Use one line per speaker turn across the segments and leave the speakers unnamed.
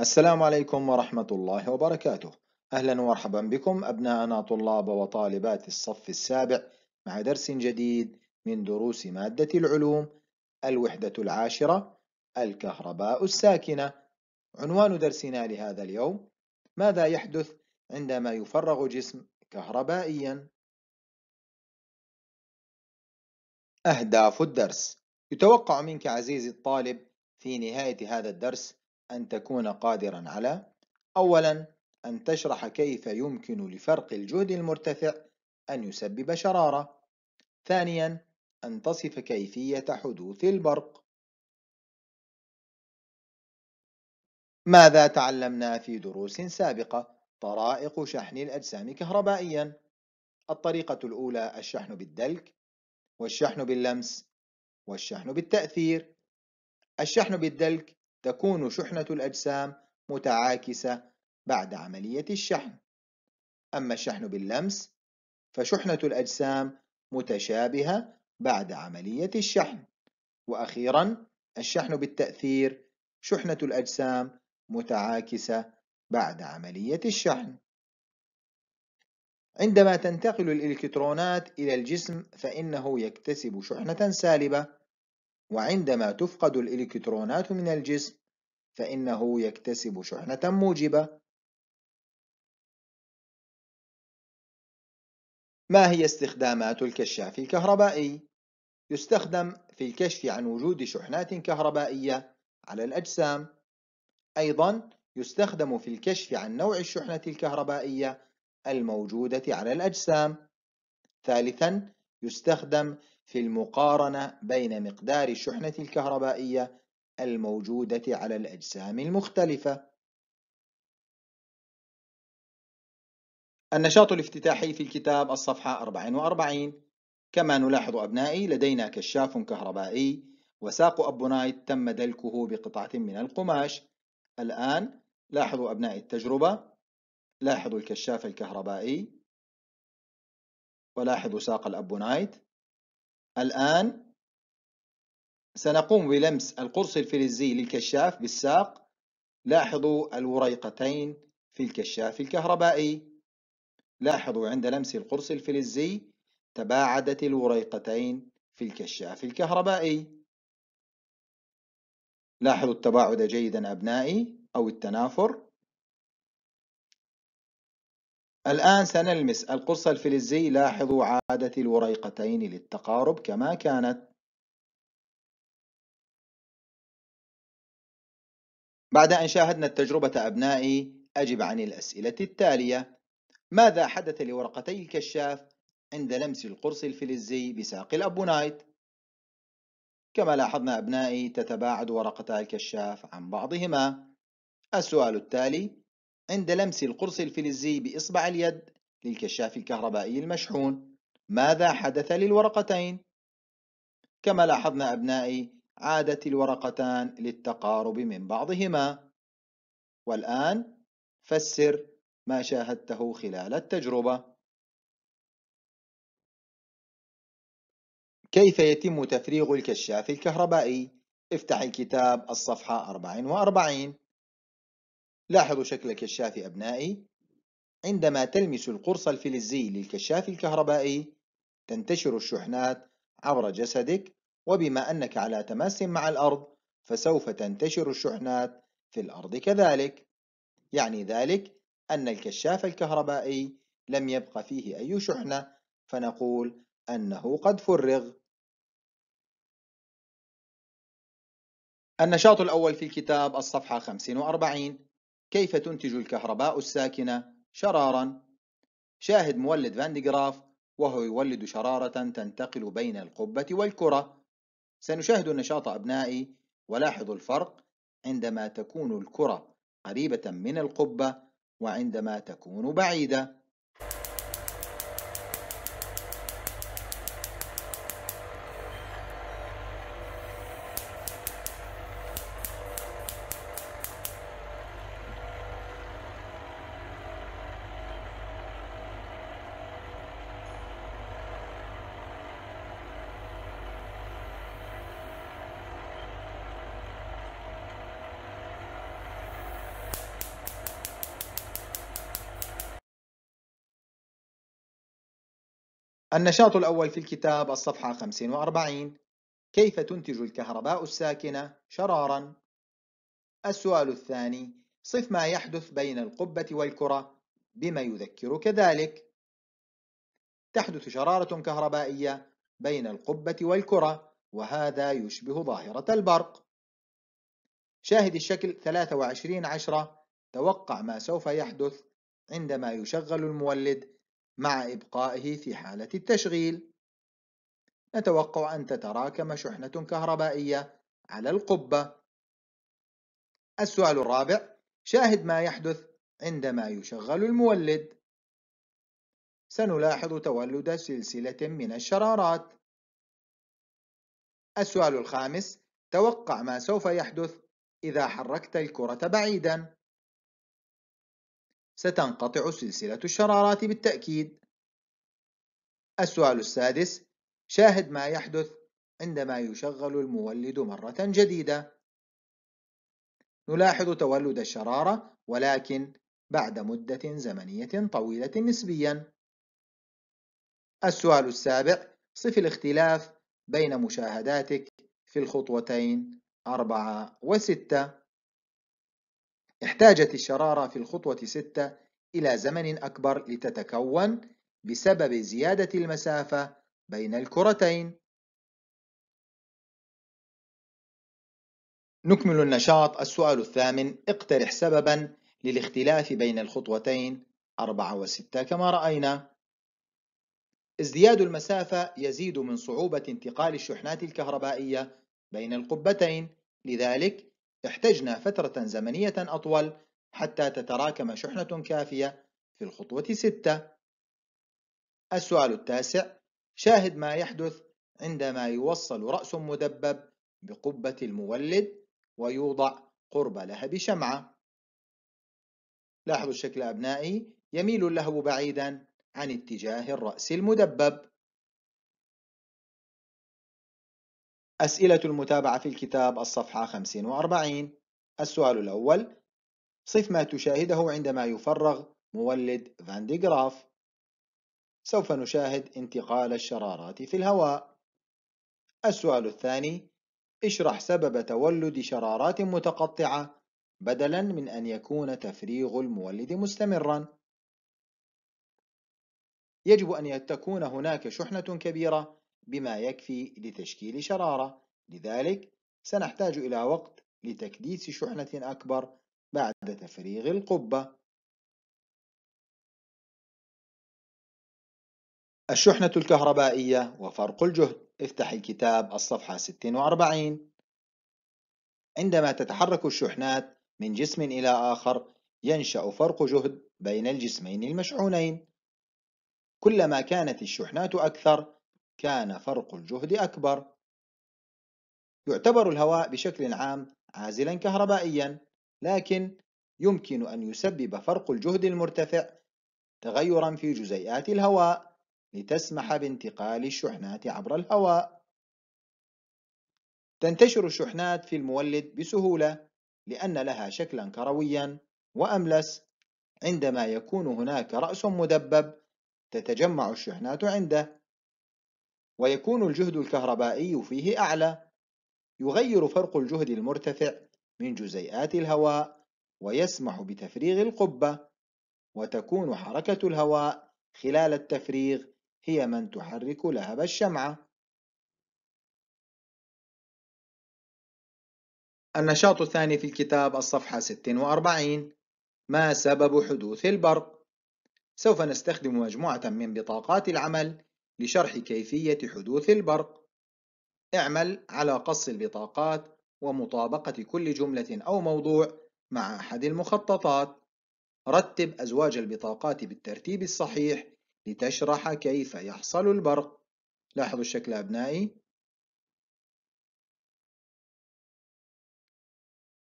السلام عليكم ورحمة الله وبركاته أهلا ومرحبا بكم أبناءنا طلاب وطالبات الصف السابع مع درس جديد من دروس مادة العلوم الوحدة العاشرة الكهرباء الساكنة عنوان درسنا لهذا اليوم ماذا يحدث عندما يفرغ جسم كهربائيا أهداف الدرس يتوقع منك عزيزي الطالب في نهاية هذا الدرس أن تكون قادرا على أولا أن تشرح كيف يمكن لفرق الجهد المرتفع أن يسبب شرارة ثانيا أن تصف كيفية حدوث البرق ماذا تعلمنا في دروس سابقة؟ طرائق شحن الأجسام كهربائيا الطريقة الأولى الشحن بالدلك والشحن باللمس والشحن بالتأثير الشحن بالدلك تكون شحنة الأجسام متعاكسة بعد عملية الشحن أما الشحن باللمس فشحنة الأجسام متشابهة بعد عملية الشحن وأخيرا الشحن بالتأثير شحنة الأجسام متعاكسة بعد عملية الشحن عندما تنتقل الإلكترونات إلى الجسم فإنه يكتسب شحنة سالبة وعندما تفقد الإلكترونات من الجسم فَإِنَّهُ يَكْتَسِبُ شُحْنَةً مُوجِبَةً ما هي استخدامات الكشاف الكهربائي؟ يستخدم في الكشف عن وجود شحنات كهربائية على الأجسام أيضا يستخدم في الكشف عن نوع الشحنة الكهربائية الموجودة على الأجسام ثالثا يستخدم في المقارنة بين مقدار الشحنة الكهربائية الموجودة على الأجسام المختلفة. النشاط الافتتاحي في الكتاب الصفحة 44 كما نلاحظ أبنائي لدينا كشاف كهربائي وساق أبونايت تم دلكه بقطعة من القماش الآن لاحظوا أبنائي التجربة لاحظوا الكشاف الكهربائي ولاحظوا ساق الأبونايت الآن سنقوم بلمس القرص الفلزي للكشاف بالساق لاحظوا الوريقتين في الكشاف الكهربائي لاحظوا عند لمس القرص الفلزي تباعدت الوريقتين في الكشاف الكهربائي لاحظوا التباعد جيدا أبنائي أو التنافر الآن سنلمس القرص الفلزي لاحظوا عادة الوريقتين للتقارب كما كانت بعد أن شاهدنا التجربة أبنائي أجب عن الأسئلة التالية ماذا حدث لورقتي الكشاف عند لمس القرص الفلزي بساق الأبونايت؟ كما لاحظنا أبنائي تتباعد ورقتا الكشاف عن بعضهما السؤال التالي عند لمس القرص الفلزي بإصبع اليد للكشاف الكهربائي المشحون ماذا حدث للورقتين؟ كما لاحظنا أبنائي عادت الورقتان للتقارب من بعضهما والآن فسر ما شاهدته خلال التجربة كيف يتم تفريغ الكشاف الكهربائي؟ افتح الكتاب الصفحة 44 لاحظوا شكل كشاف أبنائي عندما تلمس القرص الفلزي للكشاف الكهربائي تنتشر الشحنات عبر جسدك وبما أنك على تماس مع الأرض فسوف تنتشر الشحنات في الأرض كذلك يعني ذلك أن الكشاف الكهربائي لم يبق فيه أي شحنة فنقول أنه قد فرغ النشاط الأول في الكتاب الصفحة 45 كيف تنتج الكهرباء الساكنة شرارا شاهد مولد فانديغراف وهو يولد شرارة تنتقل بين القبة والكرة سنشاهد نشاط أبنائي ولاحظوا الفرق عندما تكون الكرة قريبة من القبة وعندما تكون بعيدة النشاط الأول في الكتاب الصفحة 45 كيف تنتج الكهرباء الساكنة شرارا؟ السؤال الثاني صف ما يحدث بين القبة والكرة بما يذكرك ذلك تحدث شرارة كهربائية بين القبة والكرة وهذا يشبه ظاهرة البرق شاهد الشكل 23 عشرة توقع ما سوف يحدث عندما يشغل المولد مع إبقائه في حالة التشغيل نتوقع أن تتراكم شحنة كهربائية على القبة السؤال الرابع شاهد ما يحدث عندما يشغل المولد سنلاحظ تولد سلسلة من الشرارات السؤال الخامس توقع ما سوف يحدث إذا حركت الكرة بعيدا ستنقطع سلسلة الشرارات بالتأكيد. السؤال السادس: شاهد ما يحدث عندما يشغل المولد مرة جديدة. نلاحظ تولد الشرارة ولكن بعد مدة زمنية طويلة نسبيا. السؤال السابع: صف الاختلاف بين مشاهداتك في الخطوتين 4 و 6. احتاجت الشرارة في الخطوة 6 إلى زمن أكبر لتتكون بسبب زيادة المسافة بين الكرتين. نكمل النشاط السؤال الثامن اقترح سببا للاختلاف بين الخطوتين 4 و 6 كما رأينا. ازدياد المسافة يزيد من صعوبة انتقال الشحنات الكهربائية بين القبتين، لذلك احتجنا فترة زمنية أطول حتى تتراكم شحنة كافية في الخطوة 6 السؤال التاسع شاهد ما يحدث عندما يوصل رأس مدبب بقبة المولد ويوضع قرب لهب شمعة لاحظوا الشكل أبنائي يميل اللهب بعيدا عن اتجاه الرأس المدبب أسئلة المتابعة في الكتاب الصفحة 45 السؤال الأول صف ما تشاهده عندما يفرغ مولد فان دي جراف سوف نشاهد انتقال الشرارات في الهواء السؤال الثاني اشرح سبب تولد شرارات متقطعة بدلا من أن يكون تفريغ المولد مستمرا يجب أن تكون هناك شحنة كبيرة بما يكفي لتشكيل شرارة لذلك سنحتاج إلى وقت لتكديس شحنة أكبر بعد تفريغ القبة الشحنة الكهربائية وفرق الجهد افتح الكتاب الصفحة 46 عندما تتحرك الشحنات من جسم إلى آخر ينشأ فرق جهد بين الجسمين المشحونين كلما كانت الشحنات أكثر كان فرق الجهد أكبر يعتبر الهواء بشكل عام عازلا كهربائيا لكن يمكن أن يسبب فرق الجهد المرتفع تغيرا في جزيئات الهواء لتسمح بانتقال الشحنات عبر الهواء تنتشر الشحنات في المولد بسهولة لأن لها شكلا كرويا وأملس عندما يكون هناك رأس مدبب تتجمع الشحنات عنده ويكون الجهد الكهربائي فيه أعلى يغير فرق الجهد المرتفع من جزيئات الهواء ويسمح بتفريغ القبة وتكون حركة الهواء خلال التفريغ هي من تحرك لهب الشمعة النشاط الثاني في الكتاب الصفحة 46 ما سبب حدوث البرق؟ سوف نستخدم مجموعة من بطاقات العمل لشرح كيفية حدوث البرق اعمل على قص البطاقات ومطابقة كل جملة أو موضوع مع أحد المخططات رتب أزواج البطاقات بالترتيب الصحيح لتشرح كيف يحصل البرق لاحظوا الشكل أبنائي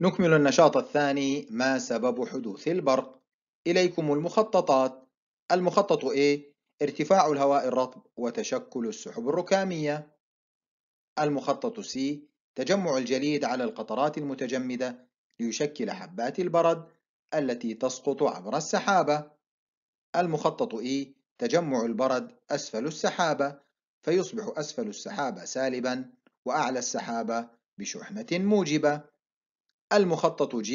نكمل النشاط الثاني ما سبب حدوث البرق إليكم المخططات المخطط A إيه؟ ارتفاع الهواء الرطب وتشكل السحب الركامية المخطط C تجمع الجليد على القطرات المتجمدة ليشكل حبات البرد التي تسقط عبر السحابة المخطط E تجمع البرد أسفل السحابة فيصبح أسفل السحابة سالبا وأعلى السحابة بشحنة موجبة المخطط G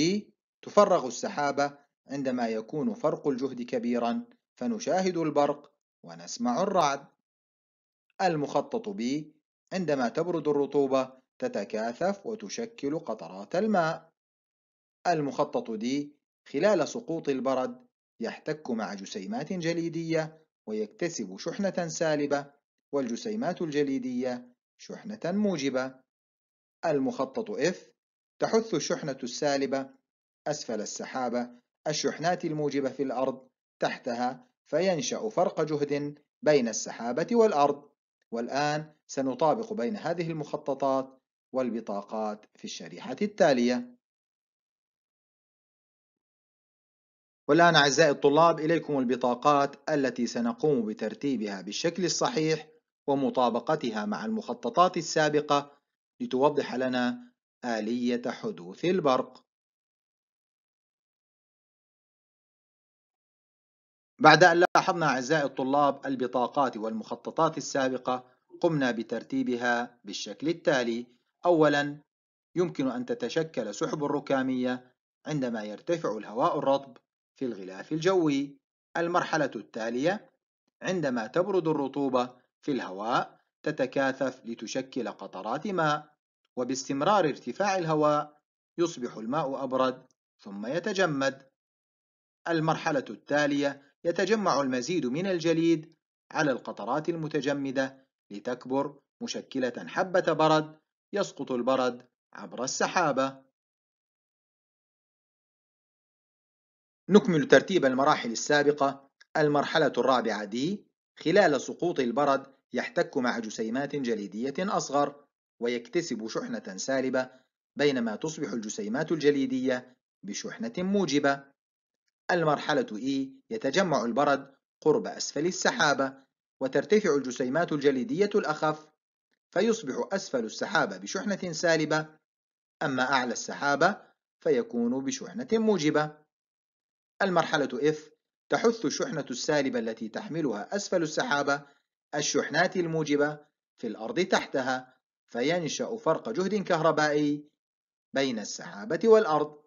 تفرغ السحابة عندما يكون فرق الجهد كبيرا فنشاهد البرق ونسمع الرعد المخطط ب عندما تبرد الرطوبة تتكاثف وتشكل قطرات الماء المخطط دي خلال سقوط البرد يحتك مع جسيمات جليدية ويكتسب شحنة سالبة والجسيمات الجليدية شحنة موجبة المخطط F تحث الشحنة السالبة أسفل السحابة الشحنات الموجبة في الأرض تحتها فينشأ فرق جهد بين السحابة والأرض والآن سنطابق بين هذه المخططات والبطاقات في الشريحة التالية والآن أعزائي الطلاب إليكم البطاقات التي سنقوم بترتيبها بالشكل الصحيح ومطابقتها مع المخططات السابقة لتوضح لنا آلية حدوث البرق بعد أن لاحظنا أعزائي الطلاب البطاقات والمخططات السابقة قمنا بترتيبها بالشكل التالي أولا يمكن أن تتشكل سحب ركامية عندما يرتفع الهواء الرطب في الغلاف الجوي المرحلة التالية عندما تبرد الرطوبة في الهواء تتكاثف لتشكل قطرات ماء وباستمرار ارتفاع الهواء يصبح الماء أبرد ثم يتجمد المرحلة التالية يتجمع المزيد من الجليد على القطرات المتجمدة لتكبر مشكلة حبة برد يسقط البرد عبر السحابة نكمل ترتيب المراحل السابقة المرحلة الرابعة دي خلال سقوط البرد يحتك مع جسيمات جليدية أصغر ويكتسب شحنة سالبة بينما تصبح الجسيمات الجليدية بشحنة موجبة المرحلة E يتجمع البرد قرب أسفل السحابة وترتفع الجسيمات الجليدية الأخف فيصبح أسفل السحابة بشحنة سالبة أما أعلى السحابة فيكون بشحنة موجبة المرحلة F تحث الشحنة السالبة التي تحملها أسفل السحابة الشحنات الموجبة في الأرض تحتها فينشأ فرق جهد كهربائي بين السحابة والأرض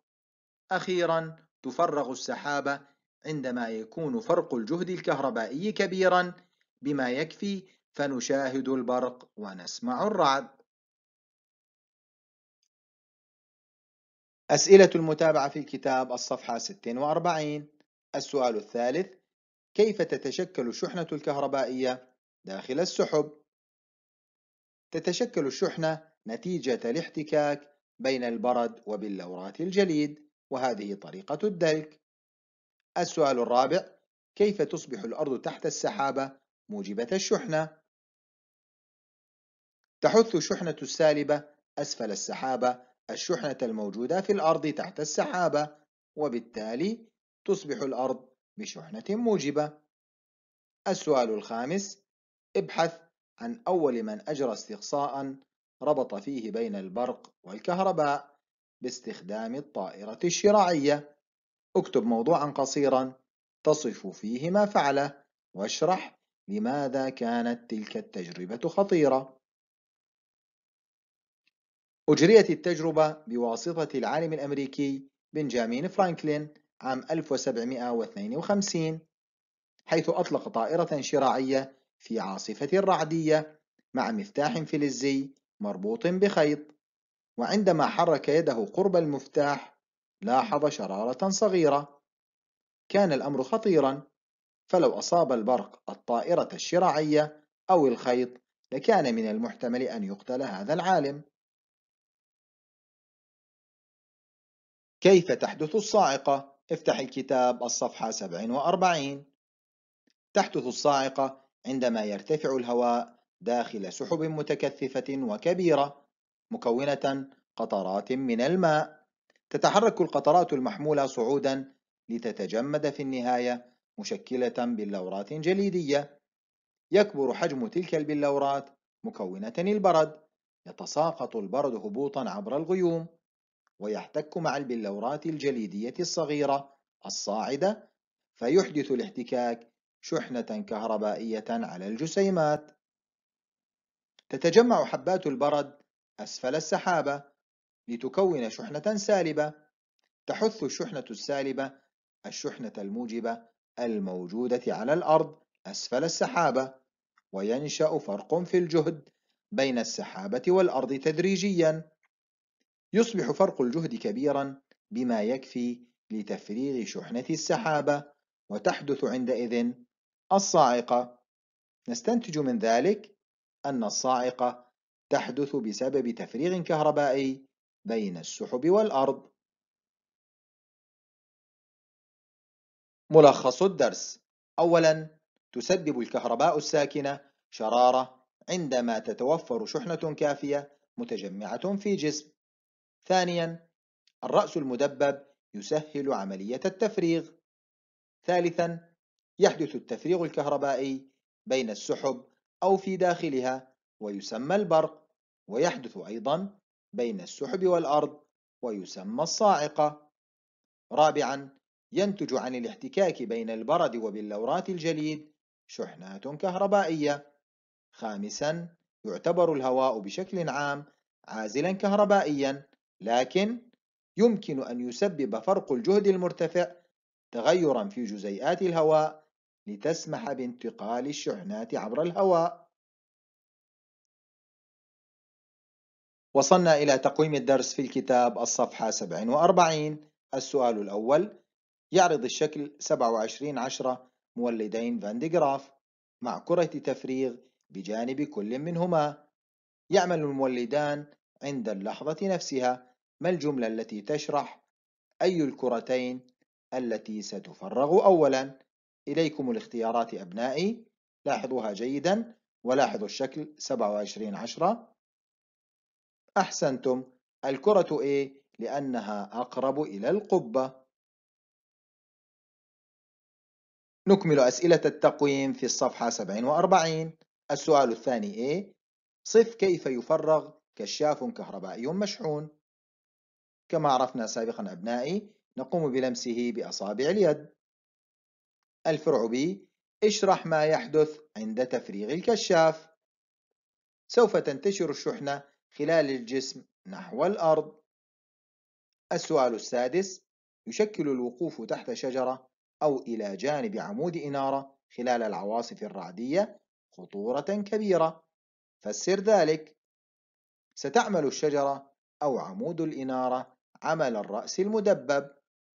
أخيراً تفرغ السحابة عندما يكون فرق الجهد الكهربائي كبيرا بما يكفي فنشاهد البرق ونسمع الرعد أسئلة المتابعة في الكتاب الصفحة 46 السؤال الثالث كيف تتشكل الشحنة الكهربائية داخل السحب؟ تتشكل الشحنة نتيجة الاحتكاك بين البرد وبلورات الجليد وهذه طريقة الدلك السؤال الرابع كيف تصبح الأرض تحت السحابة موجبة الشحنة؟ تحث شحنة السالبة أسفل السحابة الشحنة الموجودة في الأرض تحت السحابة وبالتالي تصبح الأرض بشحنة موجبة السؤال الخامس ابحث عن أول من أجرى استقصاء ربط فيه بين البرق والكهرباء باستخدام الطائرة الشراعية. اكتب موضوعا قصيرا تصف فيه ما فعله واشرح لماذا كانت تلك التجربة خطيرة. أجريت التجربة بواسطة العالم الأمريكي بنجامين فرانكلين عام 1752 حيث أطلق طائرة شراعية في عاصفة رعدية مع مفتاح فلزي مربوط بخيط وعندما حرك يده قرب المفتاح لاحظ شرارة صغيرة كان الأمر خطيرا فلو أصاب البرق الطائرة الشراعية أو الخيط لكان من المحتمل أن يقتل هذا العالم كيف تحدث الصاعقة؟ افتح الكتاب الصفحة 47 تحدث الصاعقة عندما يرتفع الهواء داخل سحب متكثفة وكبيرة مكونة قطرات من الماء تتحرك القطرات المحمولة صعودا لتتجمد في النهاية مشكلة بلورات جليدية يكبر حجم تلك البلورات مكونة البرد يتساقط البرد هبوطا عبر الغيوم ويحتك مع البلورات الجليدية الصغيرة الصاعدة فيحدث الاحتكاك شحنة كهربائية على الجسيمات تتجمع حبات البرد أسفل السحابة لتكون شحنة سالبة تحث الشحنة السالبة الشحنة الموجبة الموجودة على الأرض أسفل السحابة وينشأ فرق في الجهد بين السحابة والأرض تدريجيا يصبح فرق الجهد كبيرا بما يكفي لتفريغ شحنة السحابة وتحدث عندئذ الصاعقة نستنتج من ذلك أن الصاعقة تحدث بسبب تفريغ كهربائي بين السحب والأرض. ملخص الدرس أولاً تسبب الكهرباء الساكنة شرارة عندما تتوفر شحنة كافية متجمعة في جسم. ثانياً الرأس المدبب يسهل عملية التفريغ. ثالثاً يحدث التفريغ الكهربائي بين السحب أو في داخلها ويسمى البرق ويحدث أيضا بين السحب والأرض ويسمى الصاعقة رابعا ينتج عن الاحتكاك بين البرد وبلورات الجليد شحنات كهربائية خامسا يعتبر الهواء بشكل عام عازلا كهربائيا لكن يمكن أن يسبب فرق الجهد المرتفع تغيرا في جزيئات الهواء لتسمح بانتقال الشحنات عبر الهواء وصلنا إلى تقويم الدرس في الكتاب الصفحة 47 السؤال الأول يعرض الشكل 27 10 مولدين فانديغراف جراف مع كرة تفريغ بجانب كل منهما يعمل المولدان عند اللحظة نفسها ما الجملة التي تشرح أي الكرتين التي ستفرغ أولا إليكم الاختيارات أبنائي لاحظوها جيدا ولاحظوا الشكل 27 10 أحسنتم الكرة إيه؟ لأنها أقرب إلى القبة نكمل أسئلة التقويم في الصفحة 47 السؤال الثاني A إيه؟ صف كيف يفرغ كشاف كهربائي مشحون كما عرفنا سابقا أبنائي نقوم بلمسه بأصابع اليد الفرع B اشرح ما يحدث عند تفريغ الكشاف سوف تنتشر الشحنة خلال الجسم نحو الأرض السؤال السادس يشكل الوقوف تحت شجرة أو إلى جانب عمود إنارة خلال العواصف الرعدية خطورة كبيرة فسر ذلك ستعمل الشجرة أو عمود الإنارة عمل الرأس المدبب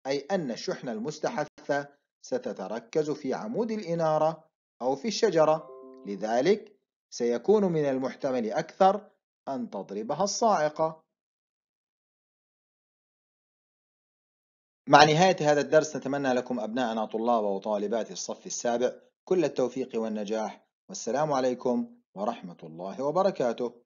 أي أن الشحنة المستحثة ستتركز في عمود الإنارة أو في الشجرة لذلك سيكون من المحتمل أكثر أن تضربها الصاعقة مع نهاية هذا الدرس نتمنى لكم أبناءنا طلاب وطالبات الصف السابع كل التوفيق والنجاح والسلام عليكم ورحمة الله وبركاته